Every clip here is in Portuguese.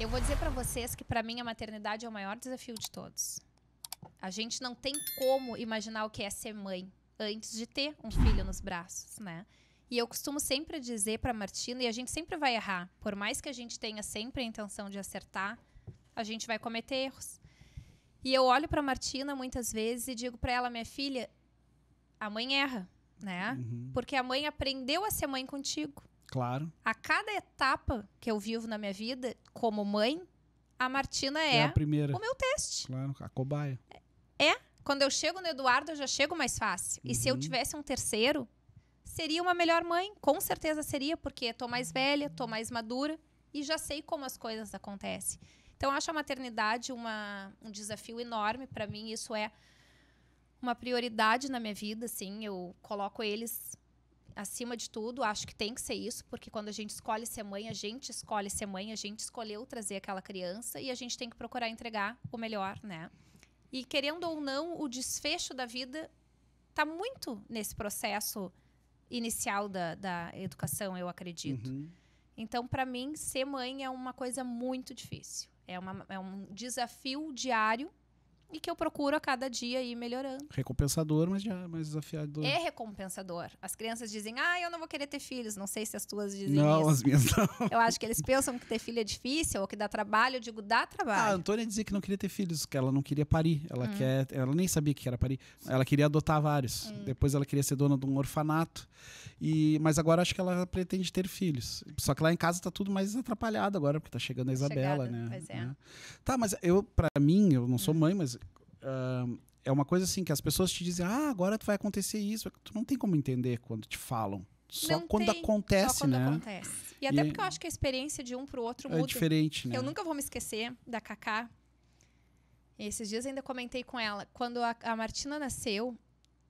Eu vou dizer para vocês que para mim a maternidade é o maior desafio de todos. A gente não tem como imaginar o que é ser mãe antes de ter um filho nos braços, né? E eu costumo sempre dizer para Martina, e a gente sempre vai errar, por mais que a gente tenha sempre a intenção de acertar, a gente vai cometer erros. E eu olho para Martina muitas vezes e digo para ela, minha filha, a mãe erra, né? Uhum. Porque a mãe aprendeu a ser mãe contigo. Claro. A cada etapa que eu vivo na minha vida, como mãe, a Martina é, é a primeira. o meu teste. Claro, a cobaia. É. Quando eu chego no Eduardo, eu já chego mais fácil. Uhum. E se eu uhum. tivesse um terceiro, seria uma melhor mãe. Com certeza seria, porque tô mais velha, tô mais madura e já sei como as coisas acontecem. Então, acho a maternidade uma, um desafio enorme para mim. Isso é uma prioridade na minha vida, assim. Eu coloco eles acima de tudo, acho que tem que ser isso, porque quando a gente escolhe ser mãe, a gente escolhe ser mãe, a gente escolheu trazer aquela criança e a gente tem que procurar entregar o melhor, né? E querendo ou não, o desfecho da vida está muito nesse processo inicial da, da educação, eu acredito. Uhum. Então, para mim, ser mãe é uma coisa muito difícil. É, uma, é um desafio diário e que eu procuro a cada dia ir melhorando. Recompensador, mas já é mais desafiador. É recompensador. As crianças dizem, ah, eu não vou querer ter filhos. Não sei se as tuas dizem não, isso. as minhas não. Eu acho que eles pensam que ter filho é difícil ou que dá trabalho. Eu digo, dá trabalho. Ah, a Antônia dizia que não queria ter filhos, que ela não queria parir. Ela, hum. quer, ela nem sabia que era parir. Ela queria adotar vários. Hum. Depois ela queria ser dona de um orfanato. E, mas agora acho que ela pretende ter filhos. Só que lá em casa tá tudo mais atrapalhado agora, porque tá chegando a tá Isabela, Chegada, né? Pois é. Né? Tá, mas eu, para mim, eu não sou hum. mãe, mas. Uh, é uma coisa assim que as pessoas te dizem, ah, agora vai acontecer isso. Tu não tem como entender quando te falam. Só não quando tem, acontece, só quando né? acontece. E, até é porque eu acho que a experiência de um pro outro é muda. É diferente, né? Eu nunca vou me esquecer da Cacá. Esses dias ainda comentei com ela. Quando a, a Martina nasceu,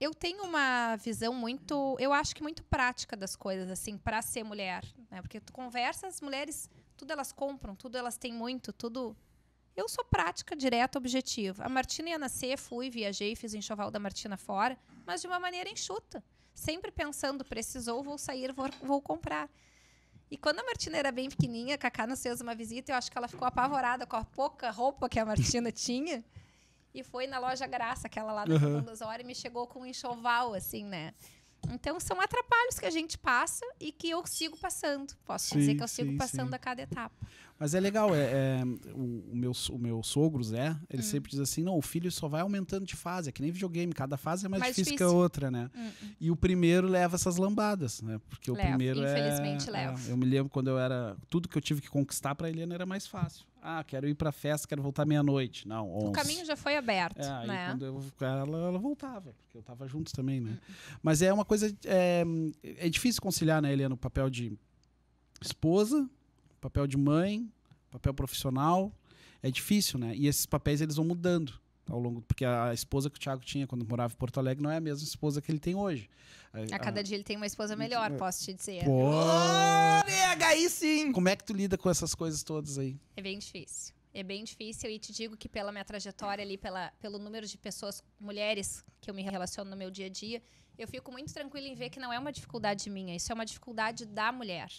eu tenho uma visão muito, eu acho que muito prática das coisas, assim, para ser mulher, né? Porque tu conversa, as mulheres, tudo elas compram, tudo elas têm muito, tudo. Eu sou prática, direta, objetiva. A Martina ia nascer, fui, viajei, fiz o enxoval da Martina fora, mas de uma maneira enxuta. Sempre pensando, precisou, vou sair, vou, vou comprar. E quando a Martina era bem pequenininha, a Cacá nos fez uma visita, eu acho que ela ficou apavorada com a pouca roupa que a Martina tinha e foi na loja Graça, aquela lá da uhum. e me chegou com um enxoval, assim, né? Então, são atrapalhos que a gente passa e que eu sigo passando. Posso sim, dizer que eu sigo sim, passando sim. a cada etapa. Mas é legal, é, é o, o, meu, o meu sogro, Zé, ele hum. sempre diz assim: não, o filho só vai aumentando de fase, é que nem videogame, cada fase é mais, mais difícil, difícil, que a outra, né? Hum, hum. E o primeiro leva essas lambadas, né? Porque o primeiro. É, infelizmente é, leva. É, eu me lembro quando eu era. Tudo que eu tive que conquistar para Helena era mais fácil. Ah, quero ir pra festa, quero voltar meia-noite. Não, 11. O caminho já foi aberto, é, né? quando eu, ela, ela voltava, porque eu tava junto também, né? Hum, hum. Mas é uma coisa... É, é difícil conciliar, né, Helena, o papel de esposa, papel de mãe, papel profissional. É difícil, né? E esses papéis eles vão mudando ao longo, porque a esposa que o Thiago tinha quando morava em Porto Alegre não é a mesma esposa que ele tem hoje. A, a cada a... dia ele tem uma esposa melhor, é. posso te dizer. Pô, oh, é aí sim! Como é que tu lida com essas coisas todas aí? É bem difícil. É bem difícil e te digo que pela minha trajetória ali, pela, pelo número de pessoas, mulheres que eu me relaciono no meu dia a dia, eu fico muito tranquila em ver que não é uma dificuldade minha, isso é uma dificuldade da mulher.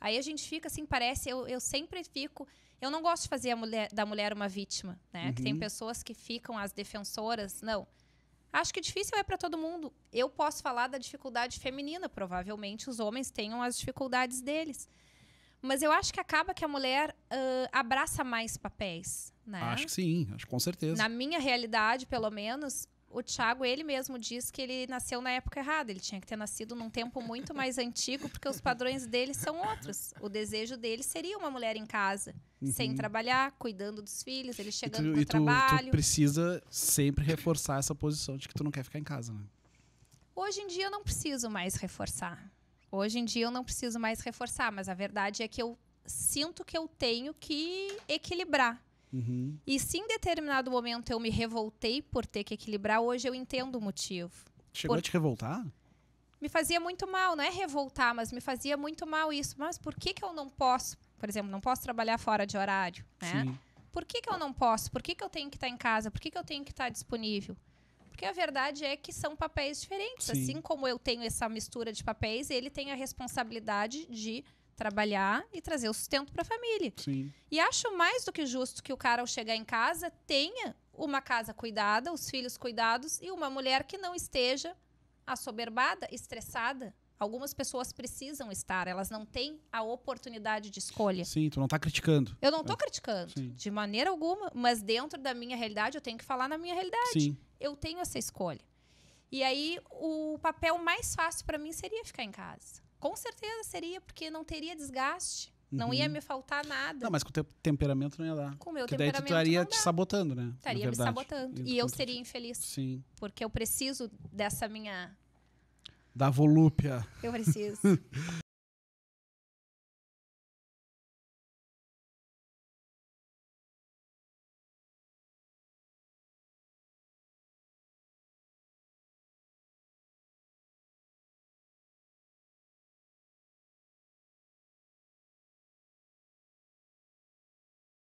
Aí a gente fica assim, parece, eu, eu sempre fico. Eu não gosto de fazer mulher, da mulher uma vítima, né? Uhum. Que tem uhum. pessoas que ficam as defensoras. Não. Acho que difícil é para todo mundo. Eu posso falar da dificuldade feminina, provavelmente os homens tenham as dificuldades deles. Mas eu acho que acaba que a mulher uh, abraça mais papéis, né? Acho que sim, acho com certeza. Na minha realidade, pelo menos, o Thiago, ele mesmo diz que ele nasceu na época errada. Ele tinha que ter nascido num tempo muito mais antigo, porque os padrões dele são outros. O desejo dele seria uma mulher em casa, uhum. sem trabalhar, cuidando dos filhos, ele chegando no trabalho. Tu precisa sempre reforçar essa posição de que tu não quer ficar em casa, né? Hoje em dia eu não preciso mais reforçar. Hoje em dia eu não preciso mais reforçar, mas a verdade é que eu sinto que eu tenho que equilibrar. Uhum. E se em determinado momento eu me revoltei por ter que equilibrar, hoje eu entendo o motivo. Chegou por... a te revoltar? Me fazia muito mal, não é revoltar, mas me fazia muito mal isso. Mas por que, que eu não posso, por exemplo, não posso trabalhar fora de horário, né? Por que, que eu não posso? Por que, que eu tenho que estar em casa? Por que, que eu tenho que estar disponível? Porque a verdade é que são papéis diferentes. Sim. Assim como eu tenho essa mistura de papéis, ele tem a responsabilidade de trabalhar e trazer o sustento para a família. Sim. E acho mais do que justo que o cara, ao chegar em casa, tenha uma casa cuidada, os filhos cuidados e uma mulher que não esteja assoberbada, estressada. Algumas pessoas precisam estar, elas não têm a oportunidade de escolha. Sim, tu não está criticando. Eu não estou criticando, Sim. de maneira alguma, mas dentro da minha realidade, eu tenho que falar na minha realidade. Sim. Eu tenho essa escolha. E aí, o papel mais fácil para mim seria ficar em casa. Com certeza seria, porque não teria desgaste. Uhum. Não ia uhum. me faltar nada. Não, mas com o teu temperamento não ia dar. Com o meu porque temperamento. Daí tu estaria te sabotando, né? Estaria me sabotando. E, e eu seria infeliz. Sim. Porque eu preciso dessa minha. Da volúpia. Eu preciso.